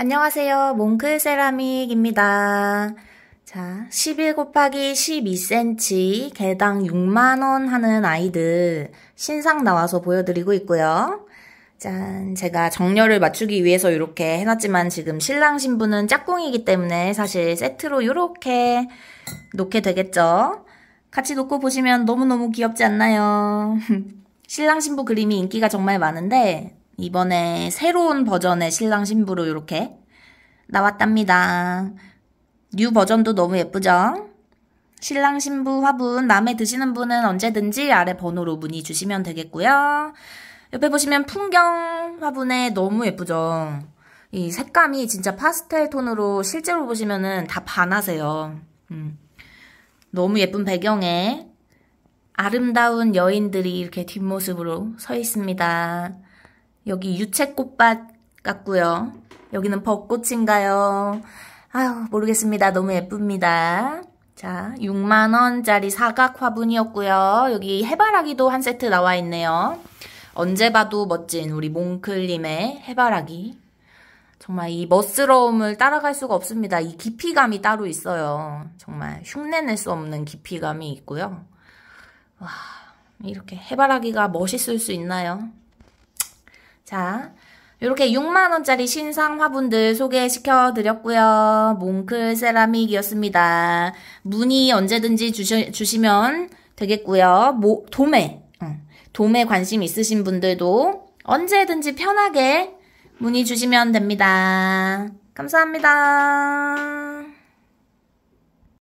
안녕하세요. 몽클 세라믹입니다. 자, 11 곱하기 12cm, 개당 6만원 하는 아이들 신상 나와서 보여드리고 있고요. 짠, 제가 정렬을 맞추기 위해서 이렇게 해놨지만 지금 신랑 신부는 짝꿍이기 때문에 사실 세트로 이렇게 놓게 되겠죠. 같이 놓고 보시면 너무너무 귀엽지 않나요? 신랑 신부 그림이 인기가 정말 많은데 이번에 새로운 버전의 신랑 신부로 이렇게 나왔답니다. 뉴 버전도 너무 예쁘죠? 신랑 신부 화분 마음에 드시는 분은 언제든지 아래 번호로 문의 주시면 되겠고요. 옆에 보시면 풍경 화분에 너무 예쁘죠? 이 색감이 진짜 파스텔 톤으로 실제로 보시면은 다 반하세요. 음. 너무 예쁜 배경에 아름다운 여인들이 이렇게 뒷모습으로 서 있습니다. 여기 유채꽃밭 같고요. 여기는 벚꽃인가요? 아유 모르겠습니다. 너무 예쁩니다. 자 6만원짜리 사각 화분이었고요. 여기 해바라기도 한 세트 나와 있네요. 언제 봐도 멋진 우리 몽클님의 해바라기. 정말 이 멋스러움을 따라갈 수가 없습니다. 이 깊이감이 따로 있어요. 정말 흉내낼 수 없는 깊이감이 있고요. 와, 이렇게 해바라기가 멋있을 수 있나요? 자, 이렇게 6만원짜리 신상 화분들 소개시켜 드렸고요. 몽클 세라믹이었습니다. 문의 언제든지 주시, 주시면 되겠고요. 모, 도매, 도매 관심 있으신 분들도 언제든지 편하게 문의 주시면 됩니다. 감사합니다.